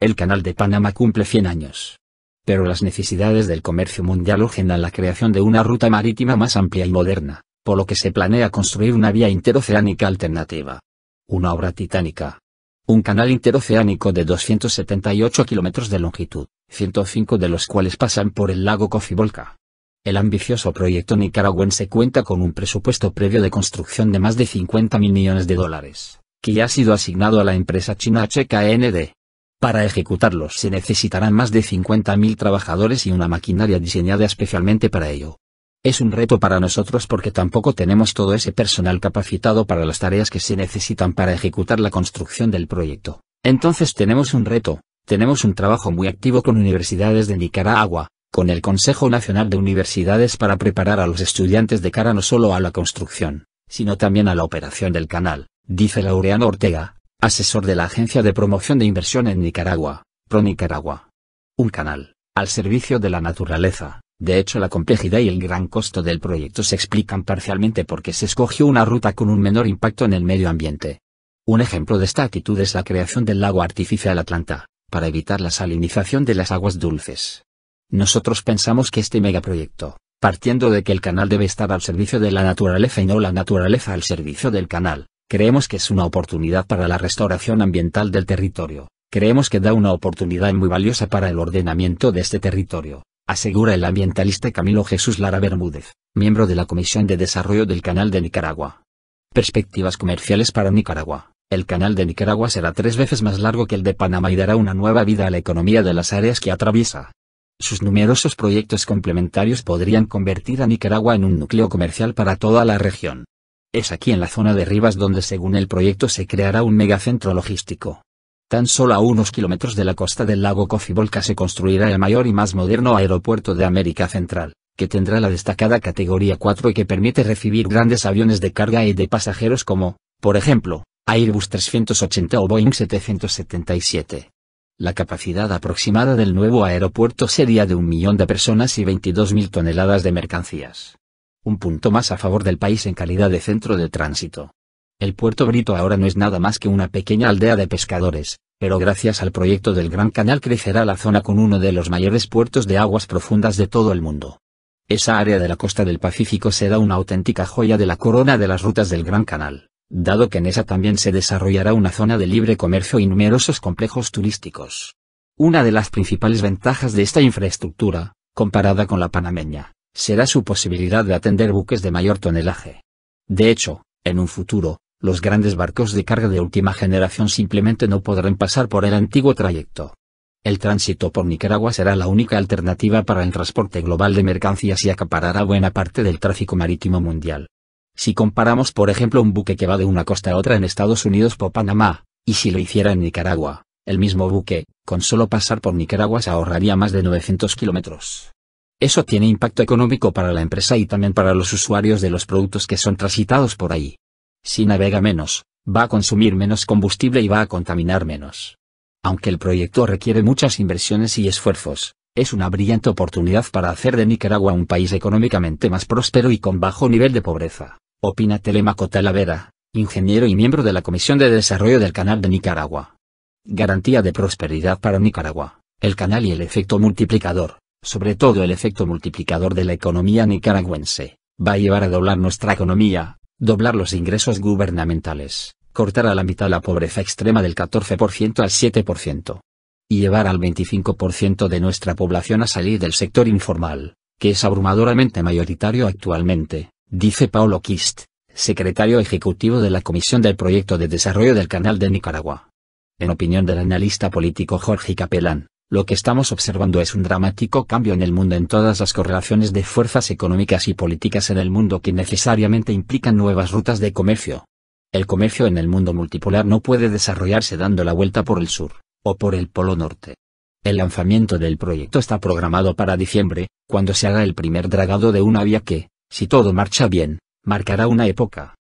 El Canal de Panamá cumple 100 años. Pero las necesidades del comercio mundial urgen la creación de una ruta marítima más amplia y moderna, por lo que se planea construir una vía interoceánica alternativa. Una obra titánica. Un canal interoceánico de 278 kilómetros de longitud, 105 de los cuales pasan por el lago Cofibolca. El ambicioso proyecto nicaragüense cuenta con un presupuesto previo de construcción de más de 50 mil millones de dólares, que ya ha sido asignado a la empresa china HKND. Para ejecutarlos se necesitarán más de 50.000 trabajadores y una maquinaria diseñada especialmente para ello. Es un reto para nosotros porque tampoco tenemos todo ese personal capacitado para las tareas que se necesitan para ejecutar la construcción del proyecto. Entonces tenemos un reto, tenemos un trabajo muy activo con universidades de Nicaragua, con el Consejo Nacional de Universidades para preparar a los estudiantes de cara no solo a la construcción, sino también a la operación del canal, dice Laureano Ortega, Asesor de la Agencia de Promoción de Inversión en Nicaragua, ProNicaragua. Un canal, al servicio de la naturaleza. De hecho, la complejidad y el gran costo del proyecto se explican parcialmente porque se escogió una ruta con un menor impacto en el medio ambiente. Un ejemplo de esta actitud es la creación del lago artificial Atlanta, para evitar la salinización de las aguas dulces. Nosotros pensamos que este megaproyecto, partiendo de que el canal debe estar al servicio de la naturaleza y no la naturaleza al servicio del canal, Creemos que es una oportunidad para la restauración ambiental del territorio. Creemos que da una oportunidad muy valiosa para el ordenamiento de este territorio, asegura el ambientalista Camilo Jesús Lara Bermúdez, miembro de la Comisión de Desarrollo del Canal de Nicaragua. Perspectivas comerciales para Nicaragua. El canal de Nicaragua será tres veces más largo que el de Panamá y dará una nueva vida a la economía de las áreas que atraviesa. Sus numerosos proyectos complementarios podrían convertir a Nicaragua en un núcleo comercial para toda la región. Es aquí en la zona de Rivas donde según el proyecto se creará un megacentro logístico. Tan solo a unos kilómetros de la costa del lago Cofibolca se construirá el mayor y más moderno aeropuerto de América Central, que tendrá la destacada categoría 4 y que permite recibir grandes aviones de carga y de pasajeros como, por ejemplo, Airbus 380 o Boeing 777. La capacidad aproximada del nuevo aeropuerto sería de un millón de personas y 22.000 toneladas de mercancías un punto más a favor del país en calidad de centro de tránsito. El puerto Brito ahora no es nada más que una pequeña aldea de pescadores, pero gracias al proyecto del Gran Canal crecerá la zona con uno de los mayores puertos de aguas profundas de todo el mundo. Esa área de la costa del Pacífico será una auténtica joya de la corona de las rutas del Gran Canal, dado que en esa también se desarrollará una zona de libre comercio y numerosos complejos turísticos. Una de las principales ventajas de esta infraestructura, comparada con la panameña, será su posibilidad de atender buques de mayor tonelaje. De hecho, en un futuro, los grandes barcos de carga de última generación simplemente no podrán pasar por el antiguo trayecto. El tránsito por Nicaragua será la única alternativa para el transporte global de mercancías y acaparará buena parte del tráfico marítimo mundial. Si comparamos por ejemplo un buque que va de una costa a otra en Estados Unidos por Panamá, y si lo hiciera en Nicaragua, el mismo buque, con solo pasar por Nicaragua se ahorraría más de 900 kilómetros. Eso tiene impacto económico para la empresa y también para los usuarios de los productos que son transitados por ahí. Si navega menos, va a consumir menos combustible y va a contaminar menos. Aunque el proyecto requiere muchas inversiones y esfuerzos, es una brillante oportunidad para hacer de Nicaragua un país económicamente más próspero y con bajo nivel de pobreza, opina Telemaco Talavera, ingeniero y miembro de la Comisión de Desarrollo del Canal de Nicaragua. Garantía de prosperidad para Nicaragua, el canal y el efecto multiplicador sobre todo el efecto multiplicador de la economía nicaragüense, va a llevar a doblar nuestra economía, doblar los ingresos gubernamentales, cortar a la mitad la pobreza extrema del 14% al 7%, y llevar al 25% de nuestra población a salir del sector informal, que es abrumadoramente mayoritario actualmente, dice Paolo Kist, secretario ejecutivo de la Comisión del Proyecto de Desarrollo del Canal de Nicaragua. En opinión del analista político Jorge Capelán, lo que estamos observando es un dramático cambio en el mundo en todas las correlaciones de fuerzas económicas y políticas en el mundo que necesariamente implican nuevas rutas de comercio. El comercio en el mundo multipolar no puede desarrollarse dando la vuelta por el sur, o por el polo norte. El lanzamiento del proyecto está programado para diciembre, cuando se haga el primer dragado de una vía que, si todo marcha bien, marcará una época,